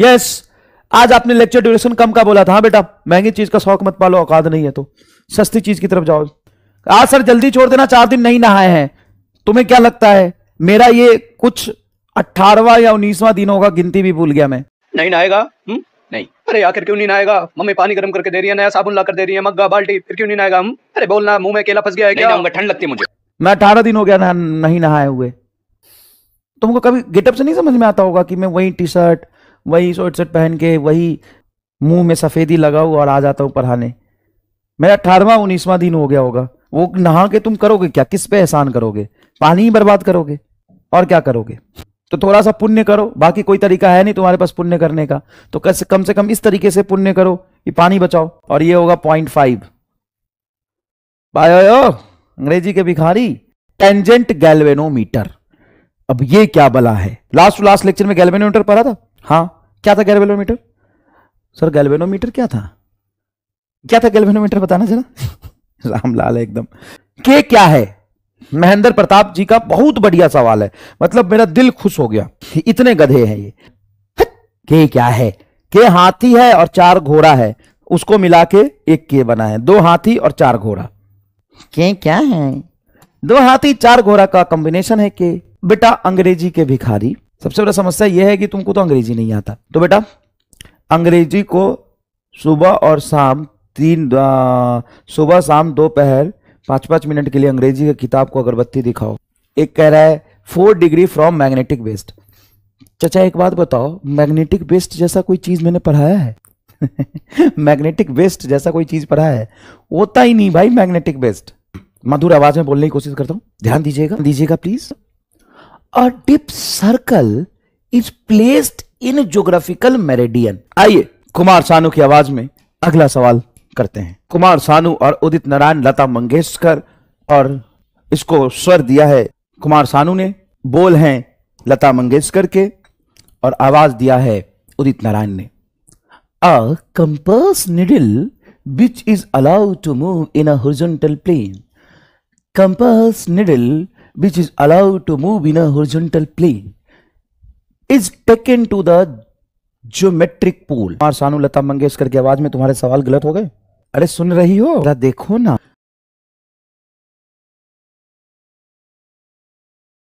Yes आज आपने lecture duration कम का बोला था हाँ बेटा महंगी चीज का शौक मत पालो औकात नहीं है तो सस्ती चीज की तरफ जाओ आज सर जल्दी छोड़ देना चार दिन नहीं नहाए हैं तुम्हें क्या लगता है मेरा ये कुछ अठारवा या उन्नीसवा दिन होगा गिनती भी भूल गया मैं नहीं नहाएगा हम्म? नहीं अरे आखिर क्यों नहीं नहाएगा मम्मी पानी गर्म करके दे रही है नया साबुन ला कर दे रही है मग्गा बाल्टी फिर क्यों नहीं नहाएगा हम हम्म? अरे बोलना मुंह में केला फंस गया है क्या ठंड लगती है मुझे मैं अठारह दिन हो गया नहीं नहाए हुए तुमको कभी गेटअप से नहीं समझ में आता होगा कि मैं वही टी शर्ट वही शर्ट शर्ट पहन के वही मुंह में सफ़ेदी लगाऊ और आ जाता हूँ पढ़ाने मेरा अठारवा उन्नीसवा दिन हो गया होगा वो नहा के तुम करोगे क्या किस पे एहसान करोगे पानी ही बर्बाद करोगे और क्या करोगे तो थोड़ा सा पुण्य करो बाकी कोई तरीका है नहीं तुम्हारे पास पुण्य करने का तो कम से कम इस तरीके से पुण्य करो कि पानी बचाओ और ये होगा पॉइंट फाइव बायो अंग्रेजी के भिखारी टेंजेंट गैल्वेनोमीटर अब ये क्या बला है लास्ट लास्ट लेक्चर में गैल्वेनोमीटर पढ़ा था हाँ क्या था गैल्वेनोमीटर सर गैल्वेनोमीटर क्या था क्या था गैल्वेनोमीटर बताना जरा रामलाल एकदम के क्या है महेंद्र प्रताप जी का बहुत बढ़िया सवाल है मतलब मेरा दिल खुश हो गया इतने गधे हैं ये के क्या है के हाथी है और चार घोड़ा है उसको मिला के एक के बना है दो हाथी और चार घोड़ा के क्या है दो हाथी चार घोड़ा का कॉम्बिनेशन है के बेटा अंग्रेजी के भिखारी सबसे बड़ा समस्या यह है कि तुमको तो अंग्रेजी नहीं आता तो बेटा अंग्रेजी को सुबह और शाम तीन सुबह शाम दोपहर पाँच पाँच मिनट के लिए अंग्रेजी की किताब को अगरबत्ती दिखाओ एक कह रहा है four degree from magnetic west चचा एक बात बताओ मैग्नेटिक वेस्ट जैसा कोई चीज़ मैंने पढ़ाया है मैग्नेटिक वेस्ट जैसा कोई चीज़ पढ़ा है होता ही नहीं भाई मैग्नेटिक वेस्ट मधुर आवाज़ में बोलने की कोशिश करता हूँ ध्यान दीजिएगा दीजिएगा please a dip circle is placed in geographical meridian आइए कुमार सानू की आवाज में अगला सवाल करते हैं कुमार सानू और उदित नारायण लता मंगेशकर और इसको स्वर दिया है कुमार सानू ने बोल हैं लता मंगेशकर के और आवाज दिया है उदित नारायण ने a compass needle which is allowed to move in a horizontal plane Compass needle which is allowed to move in a horizontal plane is taken to the geometric pole. Kumar Sanu Lata Mangeshkar की आवाज में तुम्हारे सवाल गलत हो गए अरे सुन रही हो देखो ना